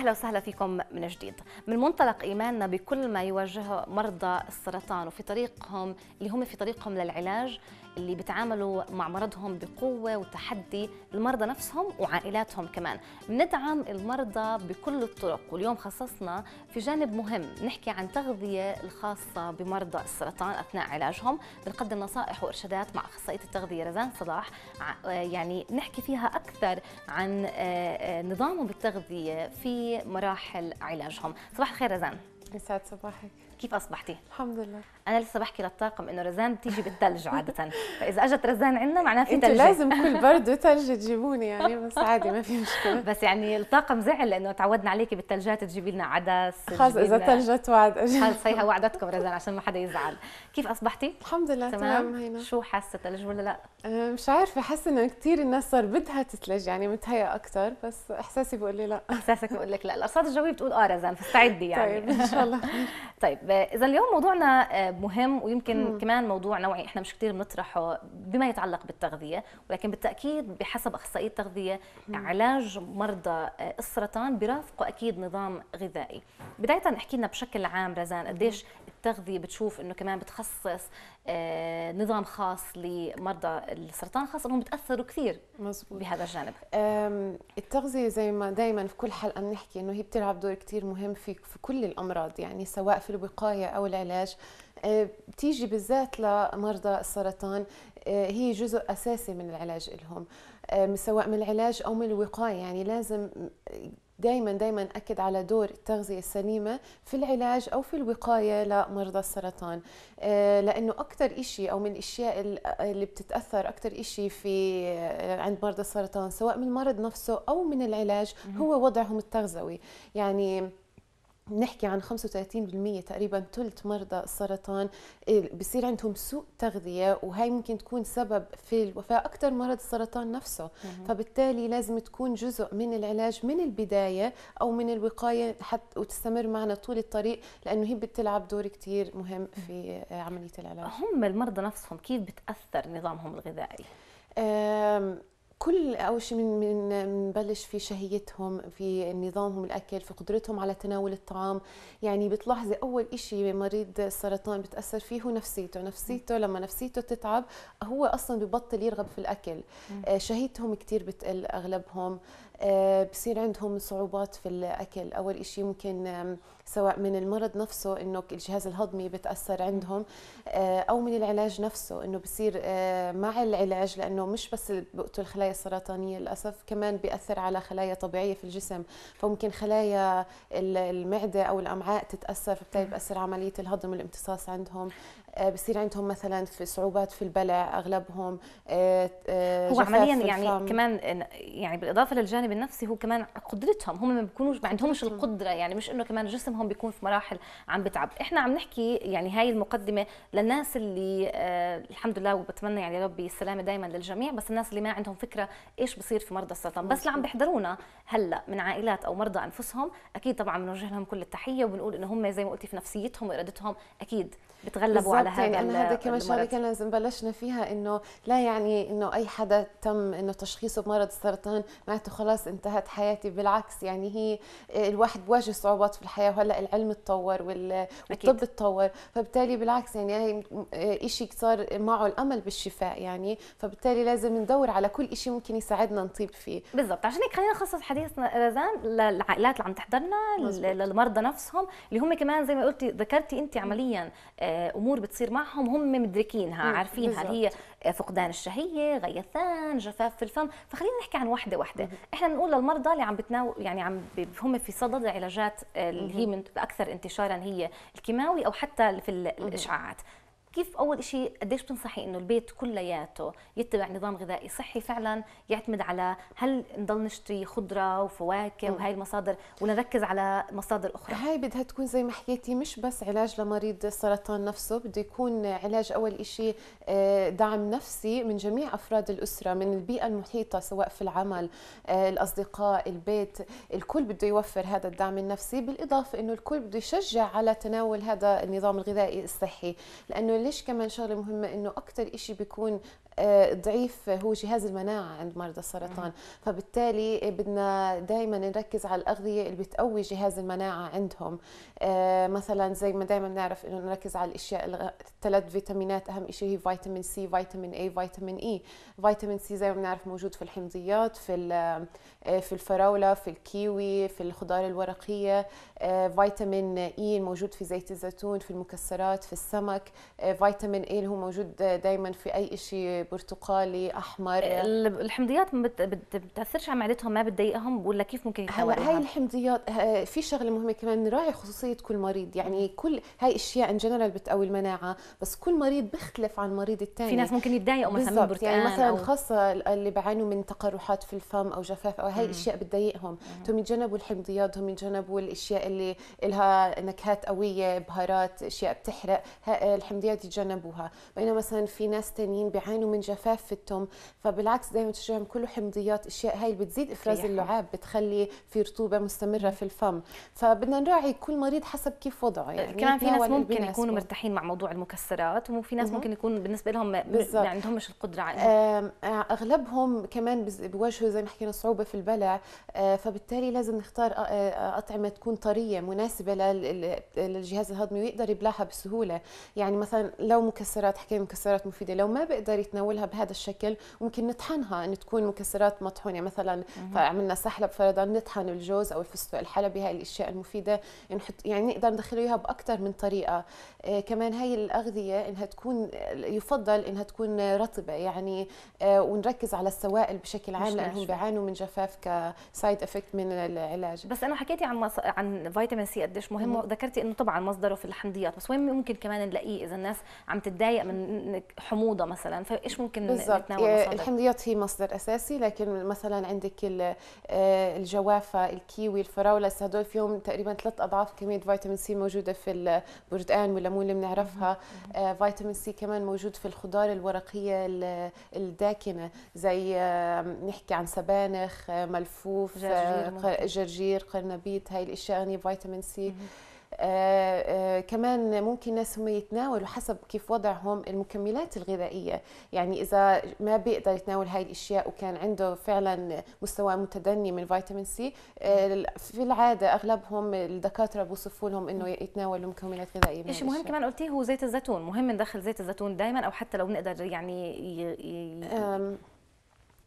أهلا وسهلا فيكم من جديد من منطلق إيماننا بكل ما يواجهه مرضى السرطان وفي طريقهم اللي هم في طريقهم للعلاج اللي بيتعاملوا مع مرضهم بقوة وتحدي المرضى نفسهم وعائلاتهم كمان بندعم المرضى بكل الطرق واليوم خصصنا في جانب مهم نحكي عن تغذية الخاصة بمرضى السرطان أثناء علاجهم بنقدم نصائح وإرشادات مع أخصائية التغذية رزان صلاح آه، يعني نحكي فيها أكثر عن آه، آه، نظامهم بالتغذية في مراحل علاجهم صباح الخير رزان يسعد صباحك كيف اصبحتي؟ الحمد لله انا لسه بحكي للطاقم انه رزان بتيجي بالثلج عاده فاذا اجت رزان عندنا معناها في ثلج لازم كل برد وثلج تجيبوني يعني بس عادي ما في مشكله بس يعني الطاقم زعل لانه تعودنا عليكي بالثلجات تجيبي لنا عدس خلص اذا ثلجت وعد خلص هيها وعدتكم رزان عشان ما حدا يزعل كيف اصبحتي؟ الحمد لله تمام هينا شو حاسه ثلج ولا لا؟ أه، مش عارفه حاسه انه كثير الناس صار بدها تثلج يعني متهيأ اكثر بس احساسي بقول لي لا احساسك بقول لك لا الارصاد الجويه بتقول اه رزان فاستعدي يعني طيب ان شاء الله طيب اذا اليوم موضوعنا آه، مهم ويمكن مم. كمان موضوع نوعي احنا مش كثير بنطرحه بما يتعلق بالتغذيه ولكن بالتاكيد بحسب اخصائي التغذيه مم. علاج مرضى السرطان آه، برافقه اكيد نظام غذائي بدايه احكي لنا بشكل عام رزان قديش التغذيه بتشوف انه كمان بتخصص آه، نظام خاص لمرضى السرطان خاصه انهم بتاثروا كثير مزبوط. بهذا الجانب التغذيه زي ما دائما في كل حلقه بنحكي انه هي بتلعب دور كثير مهم في في كل الامراض يعني سواء في الوقايه او العلاج آه، بتيجي بالذات لمرضى السرطان آه، هي جزء اساسي من العلاج لهم سواء من العلاج او من الوقايه يعني لازم دائما دائما أكد على دور التغذية السليمة في العلاج أو في الوقاية لمرضى السرطان آه، لأنه أكثر شيء أو من الأشياء اللي بتتأثر أكثر شيء في آه، عند مرضى السرطان سواء من المرض نفسه أو من العلاج هو وضعهم التغذوي يعني بنحكي عن 35% تقريبا ثلث مرضى السرطان إيه، بصير عندهم سوء تغذيه وهي ممكن تكون سبب في الوفاه اكثر مرض السرطان نفسه مم. فبالتالي لازم تكون جزء من العلاج من البدايه او من الوقايه حتى وتستمر معنا طول الطريق لانه هي بتلعب دور كثير مهم في آه، عمليه العلاج هم المرضى نفسهم كيف بتاثر نظامهم الغذائي كل اول شيء بنبلش في شهيتهم في نظامهم الاكل في قدرتهم على تناول الطعام يعني بتلاحظي اول شيء مريض السرطان بتاثر فيه هو نفسيته نفسيته لما نفسيته تتعب هو اصلا ببطل يرغب في الاكل آه، شهيتهم كثير بتقل اغلبهم آه، بصير عندهم صعوبات في الاكل اول شيء ممكن سواء من المرض نفسه انه الجهاز الهضمي بتاثر عندهم آه، او من العلاج نفسه انه بصير آه، مع العلاج لانه مش بس بقتل خلايا السرطانيه للاسف كمان بياثر على خلايا طبيعيه في الجسم فممكن خلايا المعده او الامعاء تتاثر فبالتالي بتاثر عمليه الهضم والامتصاص عندهم آه، بصير عندهم مثلا في صعوبات في البلع اغلبهم آه، آه، هو عمليا يعني كمان يعني بالاضافه للجانب النفسي هو كمان قدرتهم هم ما بيكونوش ما عندهمش القدره يعني مش انه كمان جسمهم بيكون في مراحل عم بتعب احنا عم نحكي يعني هاي المقدمه للناس اللي آه الحمد لله وبتمنى يعني يا ربي السلامه دائما للجميع بس الناس اللي ما عندهم فكره ايش بصير في مرضى السرطان بس اللي عم بيحضرونا هلا من عائلات او مرضى انفسهم اكيد طبعا بنوجه لهم كل التحيه وبنقول انه هم زي ما قلتي في نفسيتهم وارادتهم اكيد بتغلبوا على يعني هذا يعني انا هذا كمان شغله كان لازم بلشنا فيها انه لا يعني انه اي حدا تم انه تشخيصه بمرض السرطان معناته خلاص انتهت حياتي بالعكس يعني هي آه، الواحد بواجه صعوبات في الحياه وهلا العلم تطور والطب تطور فبالتالي بالعكس يعني هي آه، شيء صار معه الامل بالشفاء يعني فبالتالي لازم ندور على كل شيء ممكن يساعدنا نطيب فيه بالضبط عشان هيك خلينا نخصص حديثنا رزان للعائلات اللي عم تحضرنا للمرضى نفسهم اللي هم كمان زي ما قلتي ذكرتي انت عمليا آه، آه، امور بتصير معهم هم مدركينها عارفينها اللي هي فقدان الشهيه غيثان جفاف في الفم فخلينا نحكي عن وحده وحده احنا بنقول للمرضى اللي عم بتناول يعني عم هم في صدد العلاجات اللي هي من الاكثر انتشارا هي الكيماوي او حتى في الاشعاعات كيف اول شيء قديش بتنصحي انه البيت كلياته يتبع نظام غذائي صحي فعلا يعتمد على هل نضل نشتري خضره وفواكه وهي المصادر ولا نركز على مصادر اخرى هاي بدها تكون زي ما حكيتي مش بس علاج لمريض السرطان نفسه بده يكون علاج اول شيء آه، دعم نفسي من جميع افراد الاسره من البيئه المحيطه سواء في العمل آه، الاصدقاء البيت الكل بده يوفر هذا الدعم النفسي بالاضافه انه الكل بده يشجع على تناول هذا النظام الغذائي الصحي لانه ليش كمان شغله مهمه انه اكثر إشي بيكون ضعيف هو جهاز المناعه عند مرضى السرطان فبالتالي بدنا دائما نركز على الاغذيه اللي بتقوي جهاز المناعه عندهم آه، مثلا زي ما دائما نعرف انه نركز على الاشياء الثلاث فيتامينات اهم شيء هي فيتامين سي فيتامين اي فيتامين اي e. فيتامين سي زي ما بنعرف موجود في الحمضيات في آه، في الفراوله في الكيوي في الخضار الورقيه آه، فيتامين اي e الموجود في زيت الزيتون في المكسرات في السمك فيتامين اي اللي هو موجود دائما في اي شيء برتقالي احمر الحمضيات ما بتاثرش على معدتهم ما بتضايقهم ولا كيف ممكن هلا هاي الحمضيات في شغله مهمه كمان نراعي خصوصيه كل مريض يعني كل هاي اشياء ان جنرال بتقوي المناعه بس كل مريض بيختلف عن المريض الثاني في ناس ممكن يتضايقوا مثلا من برتقال يعني مثلا أو... خاصه اللي بيعانوا من تقرحات في الفم او جفاف او هاي الاشياء بتضايقهم هم يتجنبوا الحمضيات هم يتجنبوا الاشياء اللي لها نكهات قويه بهارات اشياء بتحرق الحمضيات يتجنبوها بينما مثلا في ناس تانيين بيعانوا من جفاف في التم فبالعكس دائما تشجعهم كله حمضيات اشياء هاي اللي بتزيد افراز اللعاب بتخلي في رطوبه مستمره في الفم فبدنا نراعي كل مريض حسب كيف وضعه يعني كمان في ناس ممكن يكونوا مرتاحين مع موضوع المكسرات وفي ناس ممكن يكون بالنسبه لهم ما مش القدره على آه، اغلبهم كمان بيواجهوا زي ما حكينا صعوبه في البلع آه، فبالتالي لازم نختار آه، اطعمه تكون طريه مناسبه للجهاز الهضمي ويقدر يبلعها بسهوله يعني مثلا لو مكسرات حكينا مكسرات مفيده لو ما بيقدر يتناول نتناولها بهذا الشكل ممكن نطحنها ان تكون مكسرات مطحونه مثلا فعملنا سحلب فرضا نطحن الجوز او الفستق الحلبي هاي الاشياء المفيده نحط يعني نقدر ندخلها اياها باكثر من طريقه آه، كمان هاي الاغذيه انها تكون يفضل انها تكون رطبه يعني آه، ونركز على السوائل بشكل عام لانهم بيعانوا من جفاف كسايد افكت من العلاج بس انا حكيتي عن مص... عن فيتامين سي قديش مهم وذكرتي انه طبعا مصدره في الحمضيات بس وين ممكن كمان نلاقيه اذا الناس عم تتضايق من حموضه مثلا ايش ممكن بالزبط. نتناول آه، مصادر؟ الحمضيات هي مصدر اساسي لكن مثلا عندك آه، الجوافه الكيوي الفراوله هدول فيهم تقريبا ثلاث اضعاف كميه فيتامين سي موجوده في البرتقال والليمون اللي بنعرفها آه، فيتامين سي كمان موجود في الخضار الورقيه الداكنه زي نحكي عن سبانخ ملفوف جرجير, جرجير قرنبيط هاي الاشياء يعني فيتامين سي مم. آه، آه، كمان ممكن الناس هم يتناولوا حسب كيف وضعهم المكملات الغذائية يعني إذا ما بيقدر يتناول هاي الأشياء وكان عنده فعلا مستوى متدني من فيتامين سي آه، في العادة أغلبهم الدكاترة بوصفوا لهم إنه يتناولوا مكملات غذائية شيء مهم كمان قلتيه هو زيت الزيتون مهم ندخل زيت الزيتون دائما أو حتى لو بنقدر يعني ي... ي...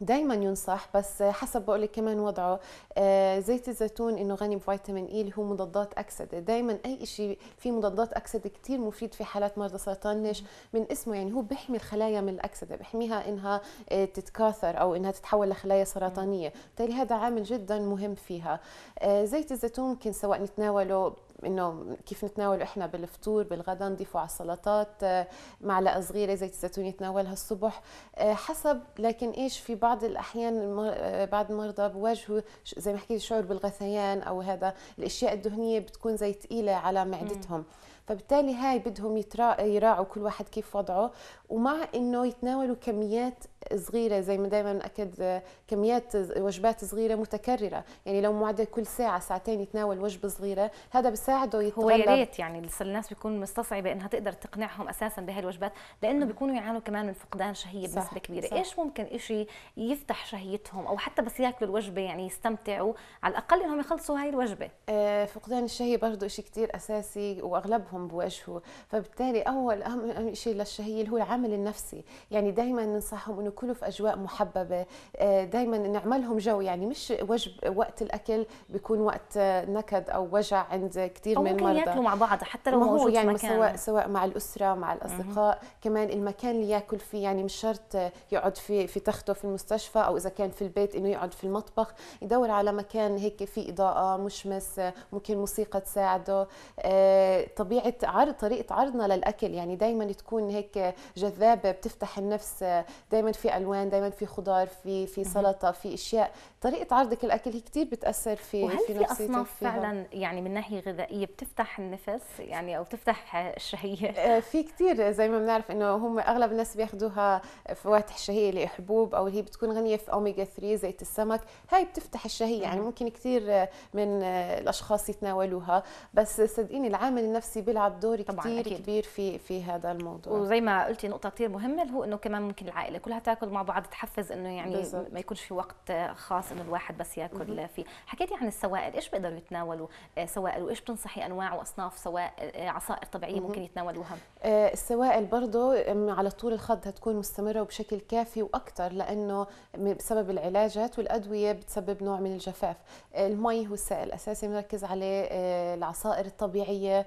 دائما ينصح بس حسب بقول لك كمان وضعه آه، زيت الزيتون انه غني بفيتامين اي اللي هو مضادات اكسده دائما اي شيء فيه مضادات اكسده كثير مفيد في حالات مرضى سرطان ليش من اسمه يعني هو بيحمي الخلايا من الاكسده بيحميها انها آه، تتكاثر او انها تتحول لخلايا سرطانيه بالتالي هذا عامل جدا مهم فيها آه، زيت الزيتون ممكن سواء نتناوله انه كيف نتناول احنا بالفطور بالغدا نضيفه على السلطات آه، معلقه صغيره زيت الزيتون يتناولها الصبح آه، حسب لكن ايش في بعض الاحيان آه، بعض المرضى بواجهوا زي ما حكيت شعور بالغثيان او هذا الاشياء الدهنيه بتكون زي ثقيله على معدتهم م. فبالتالي هاي بدهم يراعوا كل واحد كيف وضعه ومع انه يتناولوا كميات صغيرة زي ما دائما أكد كميات وجبات صغيرة متكررة يعني لو معدل كل ساعة ساعتين يتناول وجبة صغيرة هذا بساعده يتغلب هو ريت يعني الناس بيكون مستصعبة إنها تقدر تقنعهم أساسا بهي الوجبات لأنه بيكونوا يعانوا كمان من فقدان شهية بنسبة كبيرة صح إيش ممكن شيء يفتح شهيتهم أو حتى بس ياكلوا الوجبة يعني يستمتعوا على الأقل إنهم يخلصوا هاي الوجبة آه فقدان الشهية برضه شيء كثير أساسي وأغلبهم وجههم بوجهه فبالتالي اول اهم شيء للشهية هو العامل النفسي يعني دائما ننصحهم انه كلوا في اجواء محببه آه، دائما نعملهم جو يعني مش وجب وقت الاكل بيكون وقت آه، نكد او وجع عند كثير من المرضى ياكلوا مع بعض حتى لو هو يعني مكان. سواء سواء مع الاسره مع الاصدقاء -م. كمان المكان اللي ياكل فيه يعني مش شرط يقعد في في تخته في المستشفى او اذا كان في البيت انه يقعد في المطبخ يدور على مكان هيك في اضاءه مشمس ممكن موسيقى تساعده آه، طبيعه طريقه عرض طريقه عرضنا للاكل يعني دائما تكون هيك جذابه بتفتح النفس دائما في الوان دائما في خضار في في سلطه في اشياء طريقه عرضك الاكل هي كثير بتاثر في وهل في, في اصناف فيها. فعلا يعني من ناحيه غذائيه بتفتح النفس يعني او بتفتح الشهيه آه، في كثير زي ما بنعرف انه هم اغلب الناس بياخذوها فواتح الشهيه اللي حبوب او اللي هي بتكون غنيه في اوميجا 3 زيت السمك هاي بتفتح الشهيه يعني ممكن كثير من الاشخاص يتناولوها بس صدقيني العامل النفسي بيلعب بيلعب دور كثير كبير في في هذا الموضوع وزي ما قلتي نقطه كثير مهمه اللي هو انه كمان ممكن العائله كلها تاكل مع بعض تحفز انه يعني بالزبط. ما يكونش في وقت خاص انه الواحد بس ياكل مم. فيه حكيتي عن السوائل ايش بيقدروا يتناولوا آه، سوائل وايش بتنصحي انواع واصناف سوائل آه، عصائر طبيعيه مم. ممكن يتناولوها آه، السوائل برضه على طول الخض هتكون مستمره وبشكل كافي واكثر لانه بسبب العلاجات والادويه بتسبب نوع من الجفاف المي هو السائل الاساسي بنركز عليه العصائر الطبيعيه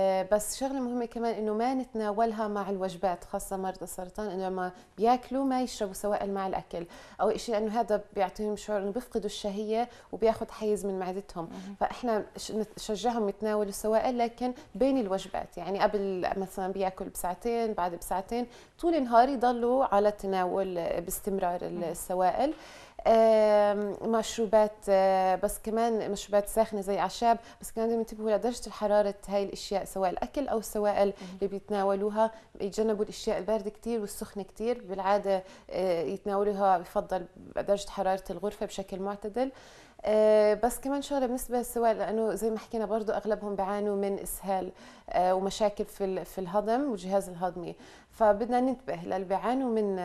آه، بس شغله مهمه كمان انه ما نتناولها مع الوجبات خاصه مرضى السرطان انه لما بياكلوا ما يشربوا سوائل مع الاكل او شيء لانه هذا بيعطيهم شعور انه بيفقدوا الشهيه وبياخذ حيز من معدتهم فاحنا نشجعهم يتناولوا السوائل لكن بين الوجبات يعني قبل مثلا بياكل بساعتين بعد بساعتين طول النهار يضلوا على التناول آه، باستمرار السوائل مشروبات آه، بس كمان مشروبات ساخنه زي اعشاب بس كمان بدهم ينتبهوا لدرجه حراره هاي الاشياء سواء الاكل او السوائل اللي بيتناولوها يتجنبوا الاشياء البارده كثير والسخنه كثير بالعاده آه، يتناولوها بفضل درجه حراره الغرفه بشكل معتدل آه، بس كمان شغله بالنسبه للسوائل لانه زي ما حكينا برضه اغلبهم بيعانوا من اسهال ومشاكل في في الهضم والجهاز الهضمي فبدنا ننتبه للي بيعانوا من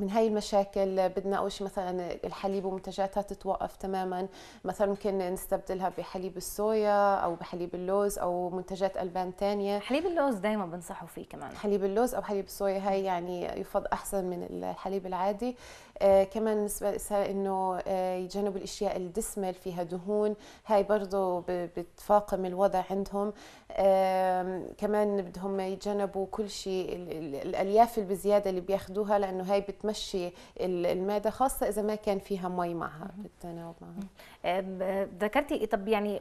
من هاي المشاكل بدنا اول شيء مثلا الحليب ومنتجاتها تتوقف تماما مثلا ممكن نستبدلها بحليب الصويا او بحليب اللوز او منتجات البان ثانيه حليب اللوز دائما بنصحوا فيه كمان حليب اللوز او حليب الصويا هاي يعني يفضل احسن من الحليب العادي آه، كمان بالنسبه لها انه آه، يتجنبوا الاشياء الدسمه اللي فيها دهون هاي برضه بتفاقم الوضع عندهم كمان بدهم يتجنبوا كل شيء الالياف البزياده بزياده اللي بياخذوها لانه هاي بتمشي المعده خاصه اذا ما كان فيها مي معها بالتناوب معها آه، ذكرتي طب يعني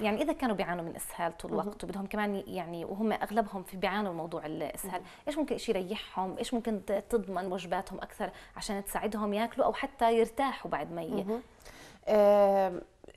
يعني اذا كانوا بيعانوا من اسهال طول الوقت وبدهم كمان يعني وهم اغلبهم في بيعانوا من موضوع الاسهال ايش ممكن شيء يريحهم ايش ممكن تضمن وجباتهم اكثر عشان تساعدهم ياكلوا او حتى يرتاحوا بعد ما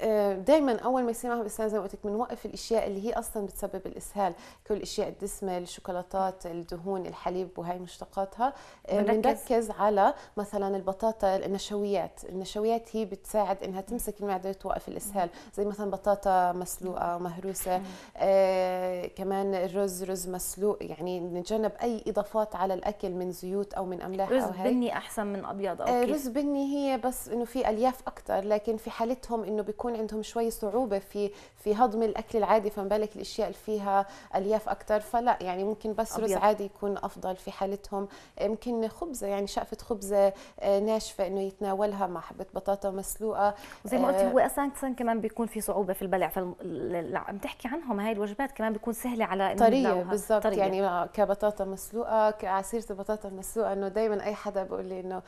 آه، دايما اول ما يصير معهم اسهال زي ما قلت لك بنوقف الاشياء اللي هي اصلا بتسبب الاسهال كل الاشياء الدسمه الشوكولاتات الدهون الحليب وهي مشتقاتها آه، بنركز على مثلا البطاطا النشويات النشويات هي بتساعد انها تمسك المعده وتوقف الاسهال زي مثلا بطاطا مسلوقه مهروسه آه كمان الرز رز مسلوق يعني نتجنب اي اضافات على الاكل من زيوت او من املاح رز بني احسن من ابيض او آه رز بني هي بس انه في الياف اكثر لكن في حالتهم انه بيكون عندهم شوي صعوبه في في هضم الاكل العادي فما بالك الاشياء اللي فيها الياف اكثر فلا يعني ممكن بس أبيض. رز عادي يكون افضل في حالتهم يمكن خبزه يعني شقفه خبزه آه، ناشفه انه يتناولها مع حبه بطاطا مسلوقه زي ما قلتي آه، هو اساسا كمان بيكون في صعوبه في البلع فعم تحكي عنهم هاي الوجبات كمان بيكون سهله على طريه بالضبط يعني كبطاطا مسلوقه كعصير البطاطا المسلوقه انه دائما اي حدا بيقول لي انه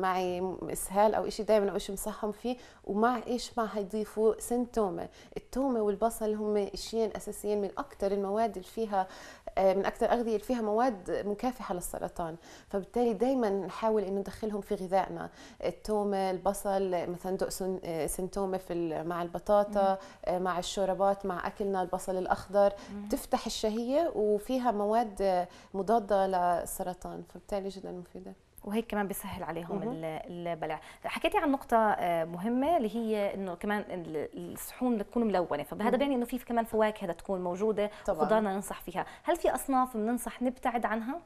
معي اسهال او شيء دائما اقول شيء مصحم فيه ومع ايش ما حيضيفوا سن تومه التومه والبصل هم اشيين اساسيين من اكثر المواد اللي فيها آه، من اكثر الاغذيه اللي فيها مواد مكافحه للسرطان فبالتالي دائما نحاول انه ندخلهم في غذائنا التومه البصل مثلا دق آه، سنتومه في مع البطاطا آه، مع الشوربات مع اكلنا البصل الاخضر بتفتح تفتح الشهيه وفيها مواد مضاده للسرطان فبالتالي جدا مفيده وهيك كمان بيسهل عليهم البلع حكيتي عن نقطه آه، مهمه اللي هي انه كمان الصحون تكون ملونه فبهذا بيعني انه في كمان فواكه تكون موجوده طبعا. ننصح فيها هل في اصناف بننصح نبتعد عنها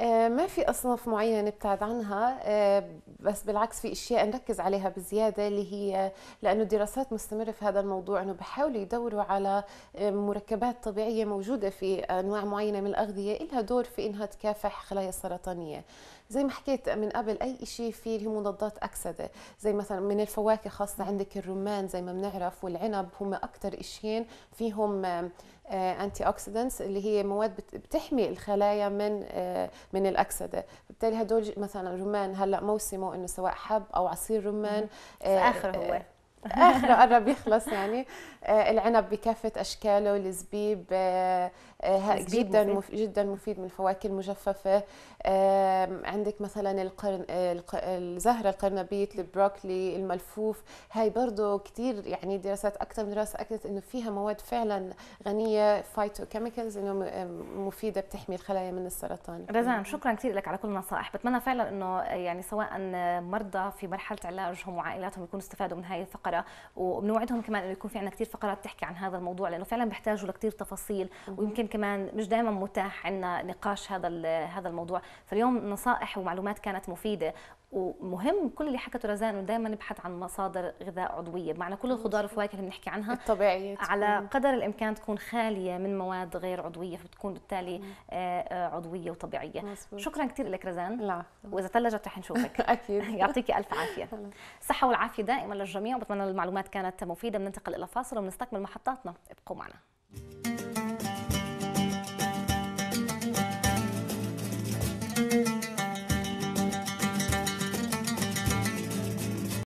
آه، ما في اصناف معينه نبتعد عنها آه، بس بالعكس في اشياء نركز عليها بزياده اللي هي لانه الدراسات مستمره في هذا الموضوع انه بحاولوا يدوروا على مركبات طبيعيه موجوده في انواع معينه من الاغذيه لها دور في انها تكافح خلايا السرطانيه زي ما حكيت من قبل اي شيء فيه مضادات اكسده زي مثلا من الفواكه خاصه عندك الرمان زي ما بنعرف والعنب هم اكثر اشيين فيهم انتي آه، اوكسيدنتس اللي هي مواد بتحمي الخلايا من آه، من الاكسده بالتالي هدول مثلا الرمان هلا موسمه انه سواء حب او عصير رمان آه، اخر هو اخره قرب يخلص يعني العنب بكافه اشكاله الزبيب آه، جدا مفيد. جدا مفيد من الفواكه المجففه عندك مثلا القرن الزهره القرنبيط البروكلي الملفوف هاي برضه كثير يعني دراسات اكثر من دراسه اكدت انه فيها مواد فعلا غنيه فايتو كيميكلز انه مفيده بتحمي الخلايا من السرطان رزان شكرا كثير لك على كل النصائح بتمنى فعلا انه آه، يعني سواء مرضى في مرحله علاجهم وعائلاتهم يكونوا استفادوا من هاي الفقره وبنوعدهم كمان انه يكون في عندنا كثير فقرات تحكي عن هذا الموضوع لانه فعلا بيحتاجوا لكثير تفاصيل ويمكن كمان مش دائما متاح عندنا نقاش هذا هذا الموضوع فاليوم نصائح ومعلومات كانت مفيده ومهم كل اللي حكته رزان انه دائما نبحث عن مصادر غذاء عضويه بمعنى كل الخضار والفواكه اللي بنحكي عنها الطبيعيه على قدر الامكان تكون خاليه من مواد غير عضويه فبتكون بالتالي آه، آه، عضويه وطبيعيه مصبوط. شكرا كثير لك رزان لا واذا ثلجت رح نشوفك اكيد يعطيك الف عافيه الصحه والعافيه دائما للجميع وبتمنى المعلومات كانت مفيده بننتقل الى فاصل وبنستكمل محطاتنا ابقوا معنا